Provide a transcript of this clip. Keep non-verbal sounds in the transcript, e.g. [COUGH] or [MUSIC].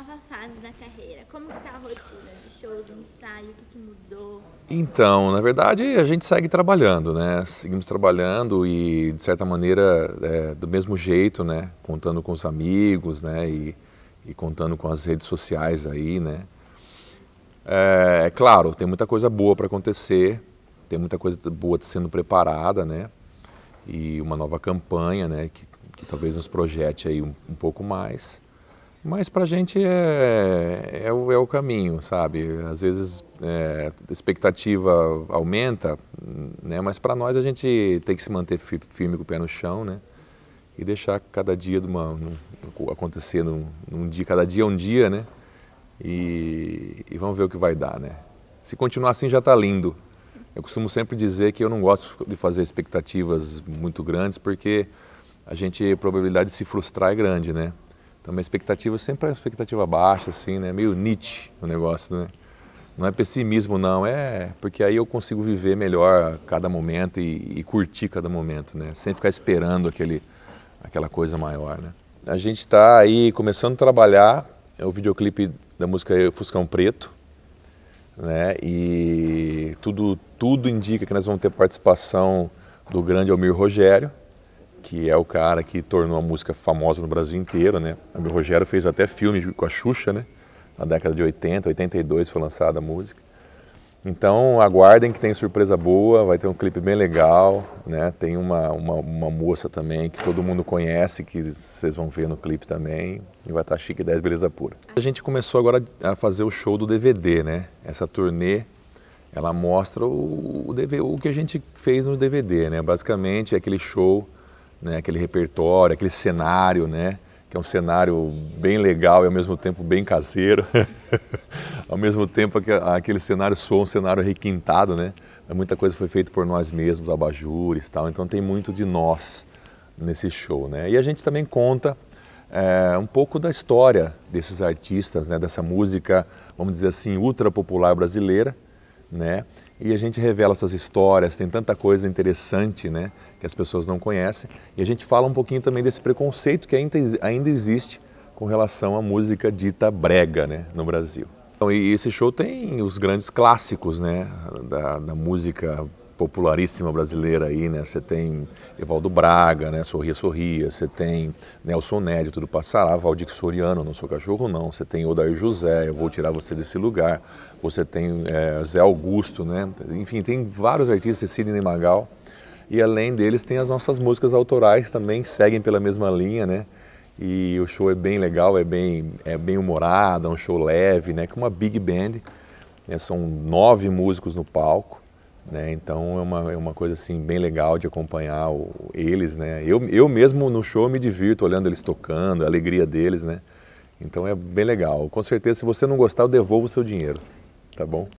nova fase da carreira? Como que tá a rotina de shows, ensaio, o que, que mudou? Então, na verdade, a gente segue trabalhando, né? Seguimos trabalhando e, de certa maneira, é, do mesmo jeito, né? Contando com os amigos, né? E, e contando com as redes sociais aí, né? É, é claro, tem muita coisa boa para acontecer, tem muita coisa boa sendo preparada, né? E uma nova campanha, né? Que, que talvez nos projete aí um, um pouco mais. Mas para a gente é, é, o, é o caminho, sabe? Às vezes é, a expectativa aumenta, né? mas para nós a gente tem que se manter firme com o pé no chão né? e deixar cada dia de uma, num, acontecer num, num, dia, cada dia é um dia, né? E, e vamos ver o que vai dar, né? Se continuar assim já está lindo. Eu costumo sempre dizer que eu não gosto de fazer expectativas muito grandes porque a gente a probabilidade de se frustrar é grande, né? Então minha expectativa sempre é expectativa baixa, assim, né? Meio Nietzsche o negócio, né? Não é pessimismo, não, é porque aí eu consigo viver melhor cada momento e, e curtir cada momento, né? Sem ficar esperando aquele, aquela coisa maior, né? A gente está aí começando a trabalhar é o videoclipe da música Fuscão Preto, né? E tudo, tudo indica que nós vamos ter participação do grande Almir Rogério, que é o cara que tornou a música famosa no Brasil inteiro, né? O Rogério fez até filme com a Xuxa, né? Na década de 80, 82 foi lançada a música. Então aguardem que tem surpresa boa, vai ter um clipe bem legal, né? Tem uma, uma, uma moça também que todo mundo conhece, que vocês vão ver no clipe também, e vai estar chique 10 beleza pura. A gente começou agora a fazer o show do DVD, né? Essa turnê, ela mostra o, o, o que a gente fez no DVD, né? Basicamente é aquele show né? aquele repertório, aquele cenário, né? que é um cenário bem legal e ao mesmo tempo bem caseiro. [LAUGHS] ao mesmo tempo que aquele cenário soa um cenário requintado, né? É muita coisa foi feita por nós mesmos, abajures tal, então tem muito de nós nesse show, né? E a gente também conta é, um pouco da história desses artistas, né? Dessa música, vamos dizer assim, ultra popular brasileira, né? E a gente revela essas histórias, tem tanta coisa interessante, né? Que as pessoas não conhecem. E a gente fala um pouquinho também desse preconceito que ainda, ainda existe com relação à música dita brega, né? No Brasil. Então, e esse show tem os grandes clássicos, né? Da, da música popularíssima brasileira aí, né? Você tem Evaldo Braga, né? Sorria Sorria, você tem Nelson Nédio, Tudo Passará, Valdir Soriano, Não Sou Cachorro Não, você tem Odair José, Eu Vou Tirar Você Desse Lugar, você tem é, Zé Augusto, né? Enfim, tem vários artistas, Sidney Magal, e além deles tem as nossas músicas autorais também, seguem pela mesma linha, né? E o show é bem legal, é bem, é bem humorado, é um show leve, né? Com uma big band, né? são nove músicos no palco, né? Então é uma, é uma coisa assim bem legal de acompanhar o, eles, né? Eu, eu mesmo no show me divirto olhando eles tocando, a alegria deles, né? Então é bem legal. Com certeza, se você não gostar, eu devolvo o seu dinheiro, tá bom?